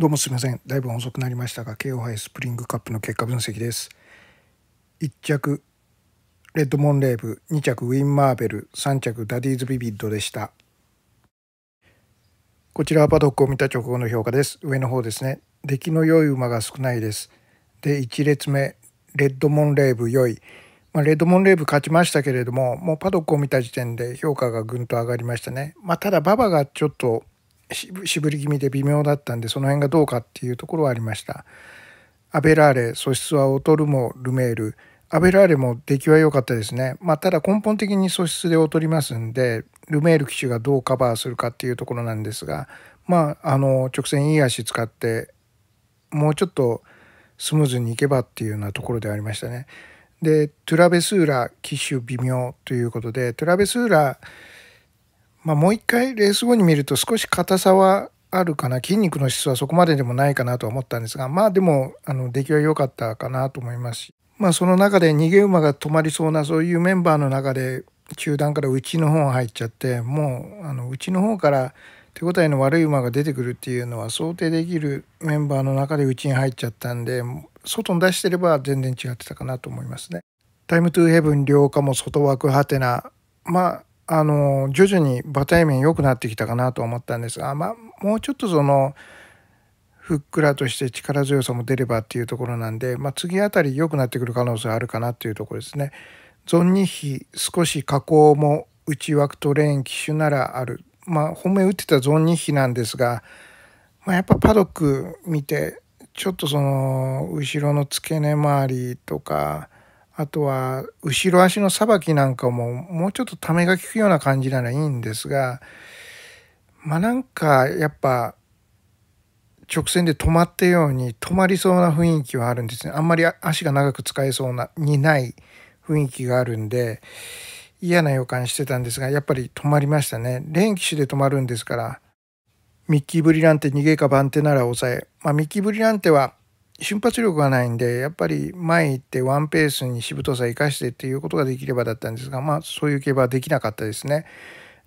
どうもすみません。だいぶ遅くなりましたが、KO 杯スプリングカップの結果分析です。1着、レッドモンレーブ、2着、ウィン・マーベル、3着、ダディーズ・ビビッドでした。こちらはパドックを見た直後の評価です。上の方ですね。出来の良い馬が少ないです。で、1列目、レッドモンレーブ良い。まあ、レッドモンレーブ勝ちましたけれども、もうパドックを見た時点で評価がぐんと上がりましたね。まあ、ただ、馬場がちょっと渋り気味で微妙だったんでその辺がどうかっていうところはありましたアベラーレ素質は劣るもルメールアベラーレも出来は良かったですね、まあ、ただ根本的に素質で劣りますんでルメール機種がどうカバーするかっていうところなんですがまああの直線いい足使ってもうちょっとスムーズにいけばっていうようなところでありましたね。でトゥラベスーラ機種微妙ということでトゥラベスーラまあ、もう一回レース後に見ると少し硬さはあるかな筋肉の質はそこまででもないかなと思ったんですがまあでもあの出来は良かったかなと思いますし、まあ、その中で逃げ馬が止まりそうなそういうメンバーの中で中段から内の方入っちゃってもうあの内の方から手応えの悪い馬が出てくるっていうのは想定できるメンバーの中で内に入っちゃったんで外に出してれば全然違ってたかなと思いますね。タイムトゥーヘブン両家も外枠ハテナまああの徐々にバタイ面良くなってきたかなと思ったんですが、まあ、もうちょっとそのふっくらとして力強さも出ればっていうところなんで、まあ、次あたり良くなってくる可能性あるかなっていうところですね。ゾンニヒ少し加工も内枠とレーン機種ならある、まあ、本命打ってたゾンニヒなんですが、まあ、やっぱパドック見てちょっとその後ろの付け根周りとかあとは後ろ足のさばきなんかももうちょっとためが利くような感じならいいんですがまあなんかやっぱ直線で止まったように止まりそうな雰囲気はあるんですねあんまり足が長く使えそうなにない雰囲気があるんで嫌な予感してたんですがやっぱり止まりましたね連騎手で止まるんですからミッキー・ブリランテ逃げか番手なら抑えまあミッキー・ブリランテは瞬発力がないんでやっぱり前行ってワンペースにしぶとさ生かしてっていうことができればだったんですがまあそういう競馬はできなかったですね。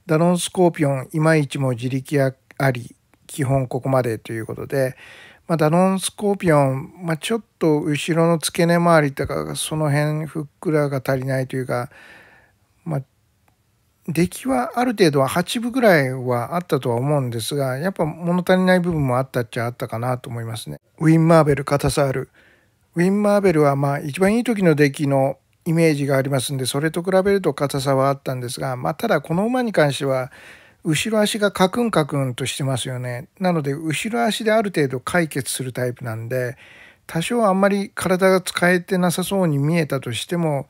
ダノンスコーピオンいまいちも自力あり基本ここまでということで、まあ、ダノンスコーピオン、まあ、ちょっと後ろの付け根周りとかその辺ふっくらが足りないというか出来はある程度は8分ぐらいはあったとは思うんですが、やっぱ物足りない部分もあったっちゃあったかなと思いますね。ウィン・マーベル、カタサール。ウィン・マーベルはまあ一番いい時の出来のイメージがありますんで、それと比べると硬さはあったんですが、まあ、ただこの馬に関しては、後ろ足がカクンカクンとしてますよね。なので、後ろ足である程度解決するタイプなんで、多少あんまり体が使えてなさそうに見えたとしても、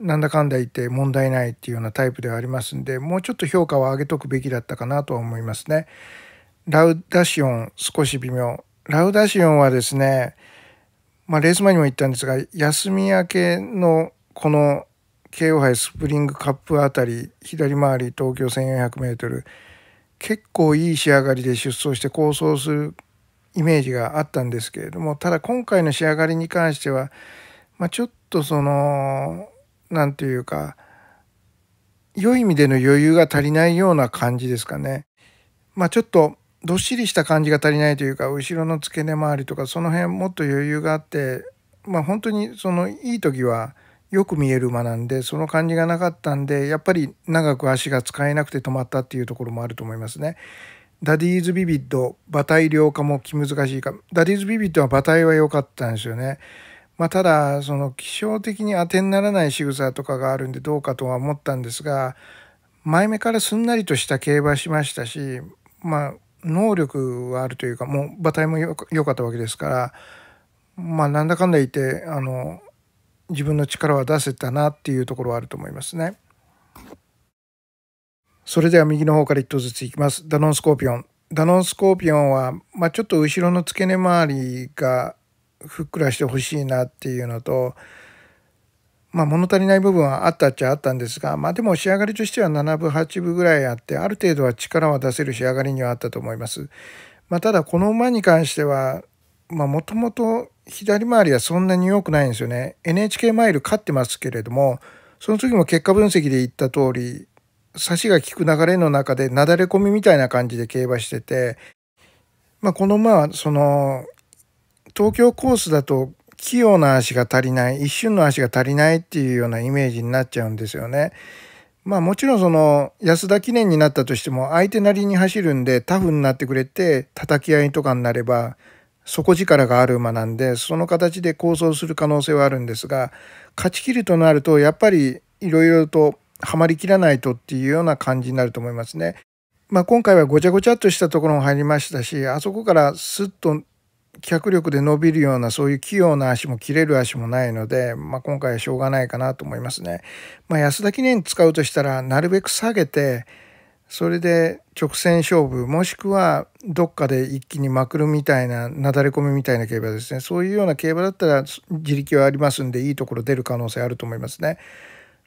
なんだかんだ言って問題ないっていうようなタイプではありますんでもうちょっと評価は上げとくべきだったかなとは思いますね。ラウダシオン少し微妙。ラウダシオンはですね、まあ、レース前にも言ったんですが休み明けのこの KO 杯スプリングカップあたり左回り東京 1400m 結構いい仕上がりで出走して構想するイメージがあったんですけれどもただ今回の仕上がりに関しては、まあ、ちょっとその何ていうか良い意味での余裕が足りないような感じですかね。まあちょっとどっしりした感じが足りないというか後ろの付け根周りとかその辺もっと余裕があってまあ本当にそのいい時はよく見える馬なんでその感じがなかったんでやっぱり長く足が使えなくて止まったっていうところもあると思いますね。ダディーズビビッド馬体量化も気難しいかダディーズビビッドは馬体は良かったんですよね。まあ、ただその気象的に当てにならない仕草とかがあるんでどうかとは思ったんですが前目からすんなりとした競馬しましたし、まあ、能力はあるというかもう馬体も良かったわけですから、まあ、なんだかんだ言ってあの自分の力は出せたなっていうところはあると思いますね。それでは右の方から一頭ずついきます。ダノンスコーピオン。ダノンスコーピオンは、まあ、ちょっと後ろの付け根周りがふっくらしてほしいなっていうのと、まあ、物足りない部分はあったっちゃあったんですが、まあ、でも仕上がりとしては7分8分ぐらいあってある程度は力は出せる仕上がりにはあったと思います。まあ、ただこの馬に関してはもともと左回りはそんなに良くないんですよね。NHK マイル勝ってますけれどもその時も結果分析で言った通り差しが効く流れの中でなだれ込みみたいな感じで競馬してて、まあ、この馬はその東京コースだと器用な足が足りない一瞬の足が足りないっていうようなイメージになっちゃうんですよね。まあもちろんその安田記念になったとしても相手なりに走るんでタフになってくれて叩き合いとかになれば底力がある馬なんでその形で構想する可能性はあるんですが勝ちきるとなるとやっぱりいろいろとはまりきらないとっていうような感じになると思いますね。まあ、今回はごちゃごちゃっとしたところも入りましたしあそこからスッと脚力で伸びるようなそういう器用な足も切れる足もないので、まあ、今回はしょうがないかなと思いますね。まあ、安田記念使うとしたらなるべく下げてそれで直線勝負もしくはどっかで一気にまくるみたいななだれ込みみたいな競馬ですねそういうような競馬だったら自力はありますんでいいところ出る可能性あると思いますね。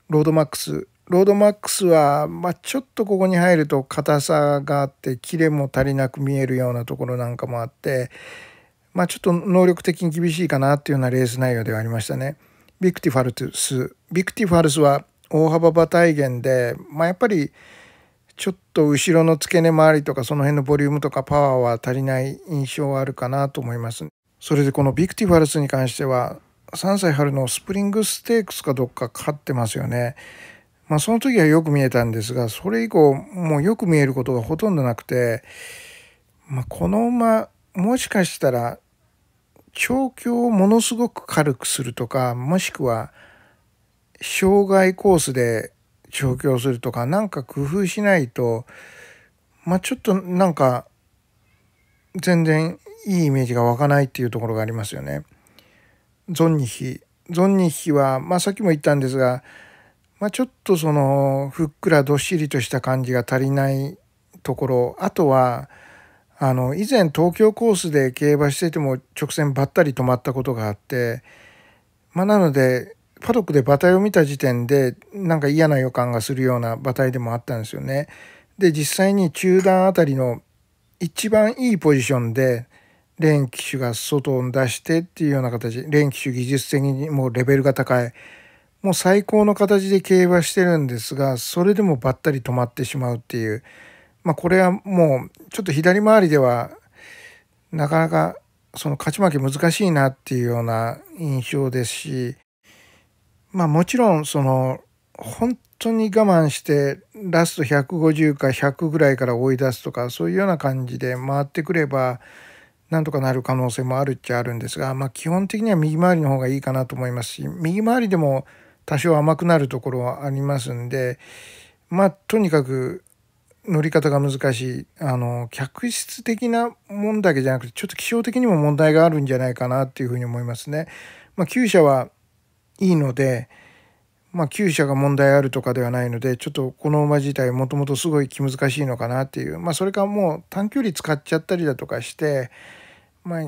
ロードマックスロードマックスは、まあ、ちょっとここに入ると硬さがあってキレも足りなく見えるようなところなんかもあって。まあ、ちょっと能力的に厳しいかなっていうようなレース内容ではありましたね。ビクティファルスビクティファルスは大幅馬体減で、まあ、やっぱりちょっと後ろの付け根周りとかその辺のボリュームとかパワーは足りない印象はあるかなと思います。それでこのビクティファルスに関しては3歳春のスプリングステークスかどっか勝ってますよね。まあその時はよく見えたんですが、それ以降もうよく見えることがほとんどなくて、まあ、この馬もしかしたら調教をものすごく軽くするとかもしくは障害コースで調教するとかなんか工夫しないとまあちょっとなんか全然いいイメージが湧かないっていうところがありますよね。ゾンニヒゾンニヒは、まあ、さっきも言ったんですが、まあ、ちょっとそのふっくらどっしりとした感じが足りないところあとはあの以前東京コースで競馬してても直線ばったり止まったことがあってまあなのでパドックで馬体を見た時点でなんか嫌な予感がするような馬体でもあったんですよね。で実際に中段あたりの一番いいポジションでレーンが外を出してっていうような形レーン技術的にもうレベルが高いもう最高の形で競馬してるんですがそれでもばったり止まってしまうっていう。まあ、これはもうちょっと左回りではなかなかその勝ち負け難しいなっていうような印象ですし、まあ、もちろんその本当に我慢してラスト150か100ぐらいから追い出すとかそういうような感じで回ってくればなんとかなる可能性もあるっちゃあるんですが、まあ、基本的には右回りの方がいいかなと思いますし右回りでも多少甘くなるところはありますんでまあとにかく乗り方が難しいあの客室的なもんだけじゃなくてちょっと気象的にも問題があるんじゃないかなっていうふうに思いますね。まあ、旧車はいいので、まあ、旧車が問題あるとかではないのでちょっとこの馬自体もともとすごい気難しいのかなっていう、まあ、それかもう短距離使っちゃったりだとかして、まあ、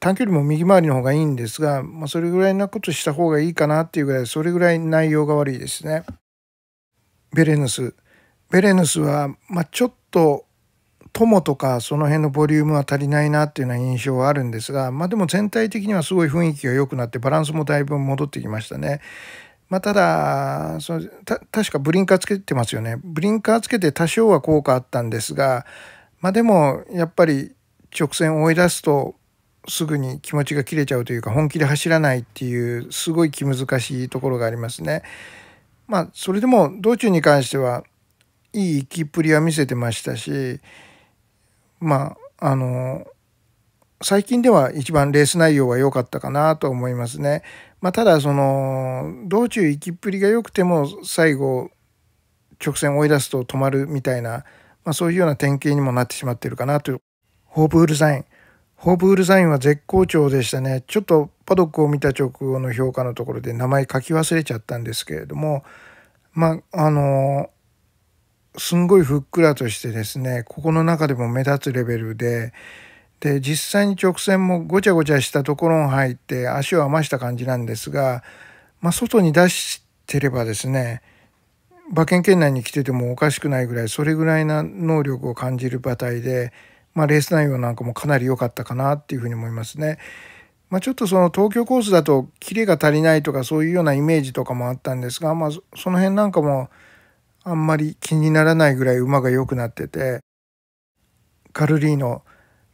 短距離も右回りの方がいいんですが、まあ、それぐらいなことした方がいいかなっていうぐらいそれぐらい内容が悪いですね。ベレヌスベレヌスは、まあ、ちょっと友とかその辺のボリュームは足りないなっていうような印象はあるんですが、まあ、でも全体的にはすごい雰囲気が良くなってバランスもだいぶ戻ってきましたね。まあ、ただそた確かブリンカーつけてますよね。ブリンカーつけて多少は効果あったんですが、まあ、でもやっぱり直線を追い出すとすぐに気持ちが切れちゃうというか本気で走らないっていうすごい気難しいところがありますね。まあ、それでも道中に関してはいい生きっぷりは見せてましたしまああの最近では一番レース内容は良かったかなと思いますね。まあ、ただその道中行きっぷりが良くても最後直線追い出すと止まるみたいな、まあ、そういうような典型にもなってしまってるかなという。ホープウルザイン。ホープウルザインは絶好調でしたね。ちょっとパドックを見た直後の評価のところで名前書き忘れちゃったんですけれども、まあ、あのーすんごいふっくらとしてですねここの中でも目立つレベルでで実際に直線もごちゃごちゃしたところに入って足を余した感じなんですが、まあ、外に出してればですね馬券圏内に来ててもおかしくないぐらいそれぐらいな能力を感じる馬体で、まあ、レース内容なんかもかなり良かったかなっていうふうに思いますね。まあ、ちょっとその東京コースだとキレが足りないとかそういうようなイメージとかもあったんですが、まあ、その辺なんかもあんまり気にならないぐらい馬が良くなっててカルリーノ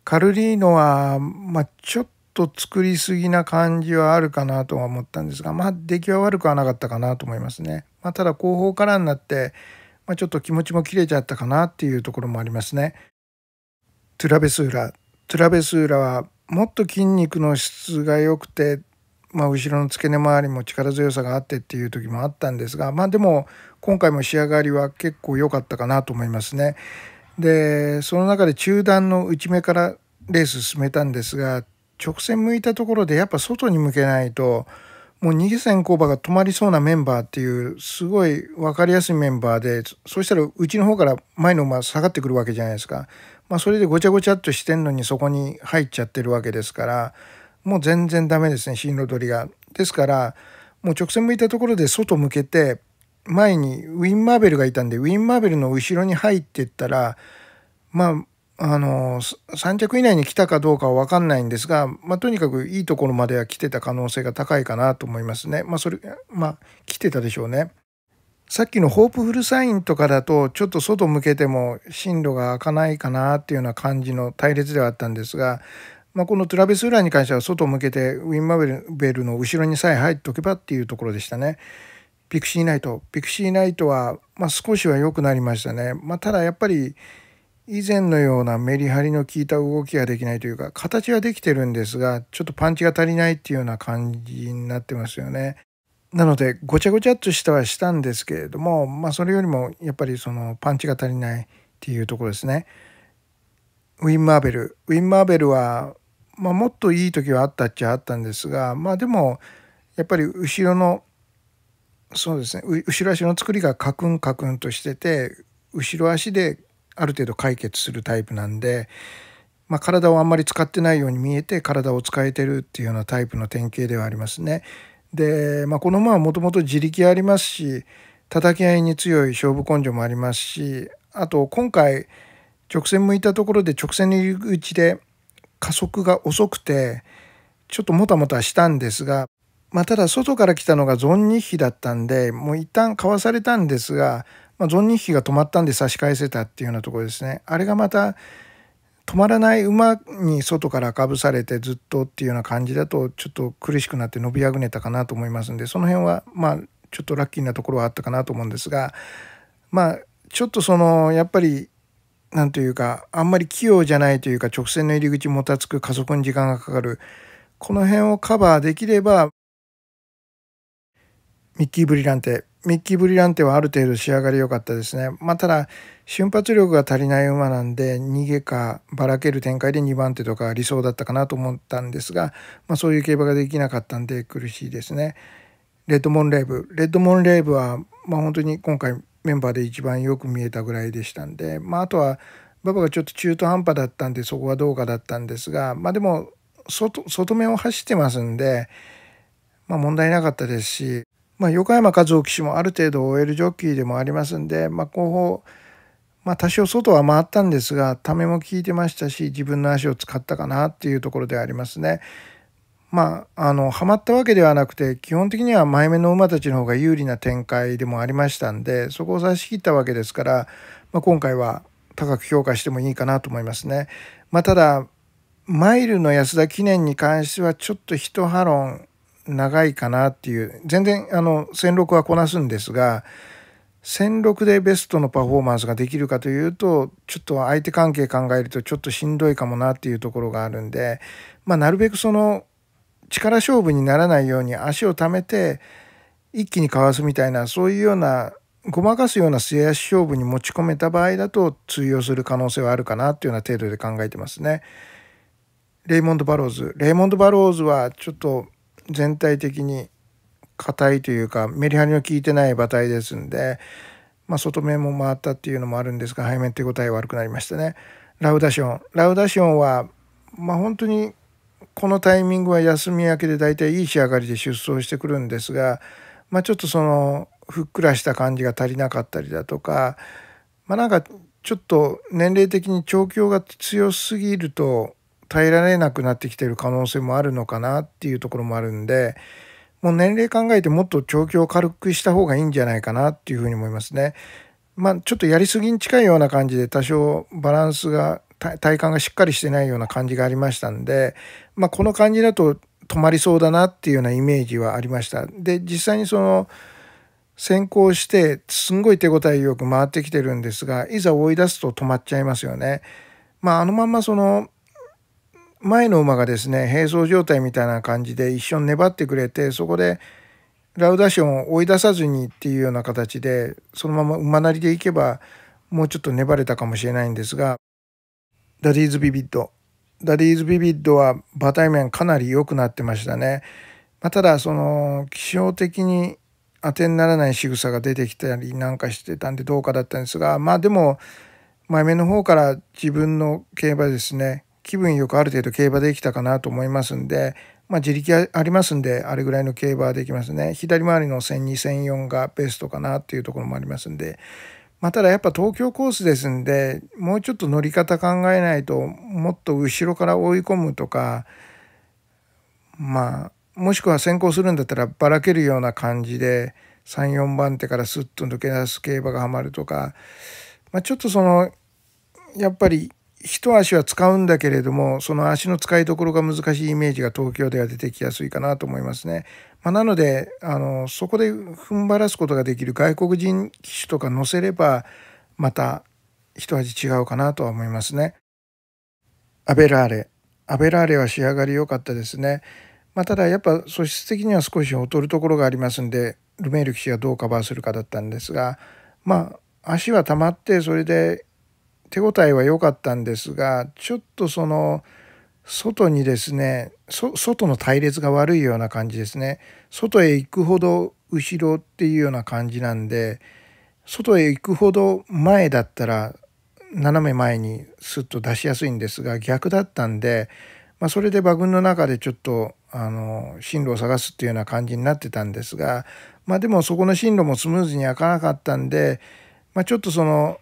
カルリーノは、まあ、ちょっと作りすぎな感じはあるかなとは思ったんですが、まあ、出来は悪くはなかったかなと思いますね。まあ、ただ後方からになって、まあ、ちょっと気持ちも切れちゃったかなっていうところもありますね。トゥラベスーラトゥラベスーラはもっと筋肉の質が良くて、まあ、後ろの付け根周りも力強さがあってっていう時もあったんですがまあでも今回も仕上がりは結構良かったかなと思いますね。でその中で中段の内目からレース進めたんですが直線向いたところでやっぱ外に向けないともう逃げ線工場が止まりそうなメンバーっていうすごい分かりやすいメンバーでそしたらうちの方から前の馬下がってくるわけじゃないですか、まあ、それでごちゃごちゃっとしてんのにそこに入っちゃってるわけですからもう全然ダメですね進路取りが。ですからもう直線向いたところで外向けて前にウィン・マーベルがいたんでウィン・マーベルの後ろに入ってったらまああの3着以内に来たかどうかは分かんないんですが、まあ、とにかくいいところまでは来てた可能性が高いかなと思いますね。まあ、それまあ、来てたでしょうね。さっきのホープフルサインとかだとちょっと外向けても進路が開かないかなっていうような感じの隊列ではあったんですが、まあ、このトラベス・ウラに関しては外向けてウィン・マーベルの後ろにさえ入っておけばっていうところでしたね。ピクシーナイトピクシーナイトは、まあ、少しは良くなりましたね、まあ、ただやっぱり以前のようなメリハリの効いた動きができないというか形はできてるんですがちょっとパンチが足りないっていうような感じになってますよね。なのでごちゃごちゃっとしたはしたんですけれども、まあ、それよりもやっぱりそのパンチが足りないっていうところですね。ウィン・マーベルウィン・マーベルは、まあ、もっといい時はあったっちゃあったんですがまあでもやっぱり後ろのそうですね後ろ足の作りがカクンカクンとしてて後ろ足である程度解決するタイプなんで、まあ、体をあんまり使ってないように見えて体を使えてるっていうようなタイプの典型ではありますね。で、まあ、この馬はもともと自力ありますし叩き合いに強い勝負根性もありますしあと今回直線向いたところで直線の入り口で加速が遅くてちょっともたもたしたんですがまあ、ただ外から来たのがゾンニッヒだったんでもう一旦かわされたんですが、まあ、ゾンニッヒが止まったんで差し返せたっていうようなところですねあれがまた止まらない馬に外からかぶされてずっとっていうような感じだとちょっと苦しくなって伸びあぐねたかなと思いますんでその辺はまあちょっとラッキーなところはあったかなと思うんですがまあちょっとそのやっぱり何というかあんまり器用じゃないというか直線の入り口もたつく加速に時間がかかるこの辺をカバーできればミッキー・ブリランテ。ミッキー・ブリランテはある程度仕上がり良かったですね。まあ、ただ、瞬発力が足りない馬なんで、逃げかばらける展開で2番手とか理想だったかなと思ったんですが、まあ、そういう競馬ができなかったんで苦しいですね。レッドモンレーブ。レッドモンレーブは、まあ、本当に今回メンバーで一番よく見えたぐらいでしたんで、まあ、あとは、馬場がちょっと中途半端だったんで、そこはどうかだったんですが、まあ、でも外、外目を走ってますんで、まあ、問題なかったですし、まあ、横山和夫騎手もある程度 OL ジョッキーでもありますんで、まあ、後方、まあ、多少外は回ったんですがためも効いてましたし自分の足を使ったかなっていうところでありますね。まあ、あのはまったわけではなくて基本的には前目の馬たちの方が有利な展開でもありましたんでそこを差し切ったわけですから、まあ、今回は高く評価してもいいかなと思いますね。まあ、ただマイルの安田記念に関してはちょっと一波論長いかなっていう、全然あの戦六はこなすんですが、戦六でベストのパフォーマンスができるかというと、ちょっと相手関係考えるとちょっとしんどいかもなっていうところがあるんで、まあ、なるべくその力勝負にならないように足をためて一気にかわすみたいなそういうようなごまかすような末足勝負に持ち込めた場合だと通用する可能性はあるかなというような程度で考えてますね。レイモンド・バローズ。レイモンド・バローズはちょっと全体的に硬いというかメリハリの効いてない馬体ですんで、まあ、外面も回ったっていうのもあるんですが背面手応え悪くなりましたね。ラウダシオンラウダシオンは、まあ、本当にこのタイミングは休み明けで大体いい仕上がりで出走してくるんですが、まあ、ちょっとそのふっくらした感じが足りなかったりだとか、まあ、なんかちょっと年齢的に調教が強すぎると耐えられなくなってきてる可能性もあるのかなっていうところもあるんで、もう年齢考えてもっと調教を軽くした方がいいんじゃないかなっていうふうに思いますね。まあ、ちょっとやりすぎに近いような感じで多少バランスが体幹がしっかりしてないような感じがありましたんで、まあ、この感じだと止まりそうだなっていうようなイメージはありました。で実際にその先行してすんごい手応えよく回ってきてるんですがいざ追い出すと止まっちゃいますよね。まあ、あのまんまその前の馬がですね並走状態みたいな感じで一緒に粘ってくれてそこでラウダションを追い出さずにっていうような形でそのまま馬なりでいけばもうちょっと粘れたかもしれないんですがダディーズビビッドダディーズビビッドは馬体面かなり良くなってましたね、まあ、ただその気象的に当てにならない仕草が出てきたりなんかしてたんでどうかだったんですがまあでも前目の方から自分の競馬ですね気分よくある程度競馬できたかなと思いますんで、まあ、自力ありますんで、あれぐらいの競馬できますね。左回りの1000、2004がベストかなっていうところもありますんで、まあ、ただやっぱ東京コースですんで、もうちょっと乗り方考えないと、もっと後ろから追い込むとか、まあ、もしくは先行するんだったらばらけるような感じで、3、4番手からスッと抜け出す競馬がはまるとか、まあ、ちょっとその、やっぱり一足は使うんだけれどもその足の使いどころが難しいイメージが東京では出てきやすいかなと思いますね。まあ、なのであのそこで踏ん張らすことができる外国人機種とか乗せればまた一味違うかなとは思いますね。アベラーレアベラーレは仕上がり良かったですね。まあ、ただやっぱ素質的には少し劣るところがありますんでルメール騎士がどうカバーするかだったんですがまあ足は溜まってそれで手応えは良かったんですがちょっとその外にですね外の隊列が悪いような感じですね外へ行くほど後ろっていうような感じなんで外へ行くほど前だったら斜め前にスッと出しやすいんですが逆だったんで、まあ、それで馬群の中でちょっとあの進路を探すっていうような感じになってたんですが、まあ、でもそこの進路もスムーズに開かなかったんで、まあ、ちょっとその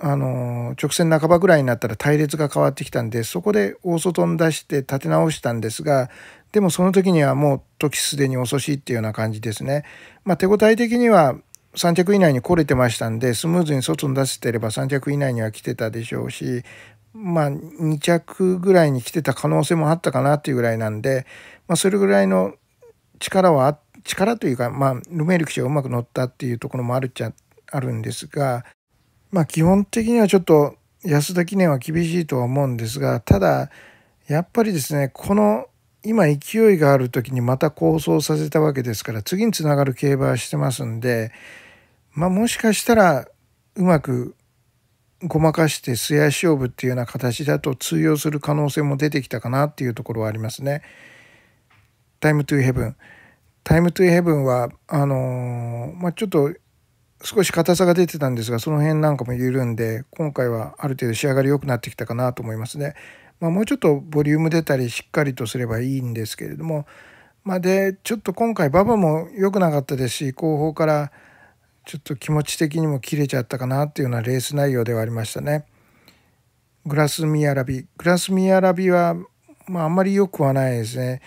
あの直線半ばぐらいになったら隊列が変わってきたんでそこで大外に出して立て直したんですがでもその時にはもう時すでに遅しいっていうような感じですね。まあ、手応え的には3着以内に来れてましたんでスムーズに外に出せてれば3着以内には来てたでしょうしまあ2着ぐらいに来てた可能性もあったかなっていうぐらいなんで、まあ、それぐらいの力は力というか、まあ、ルメール騎士がうまく乗ったっていうところもあるっちゃあるんですが。まあ基本的にはちょっと安田記念は厳しいとは思うんですが、ただ、やっぱりですね、この今勢いがある時にまた構想させたわけですから、次につながる競馬はしてますんで、まあもしかしたらうまくごまかして素足勝負っていうような形だと通用する可能性も出てきたかなっていうところはありますね。タイムトゥーヘブン。タイムトゥーヘブンは、あのー、まあ、ちょっと少し硬さが出てたんですが、その辺なんかも緩んで、今回はある程度仕上がり良くなってきたかなと思いますね。まあ、もうちょっとボリューム出たりしっかりとすればいいんですけれども、まあ、でちょっと今回馬場も良くなかったですし後方からちょっと気持ち的にも切れちゃったかなっていうようなレース内容ではありましたね。グラスミアラビグラスミアラビは、まあ、あんまり良くはないですね。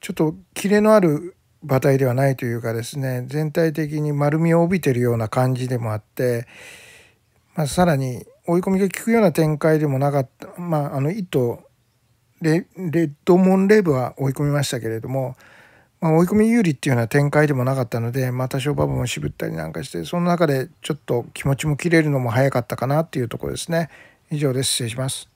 ちょっとキレのある馬体ではないというかですね全体的に丸みを帯びてるような感じでもあって、まあ、さらに追い込みが効くような展開でもなかった、まあ、あの糸レレッドモンレーブは追い込みましたけれども、まあ、追い込み有利っていうような展開でもなかったので、まあ、多少バブも渋ったりなんかしてその中でちょっと気持ちも切れるのも早かったかなっていうところですね。以上です失礼します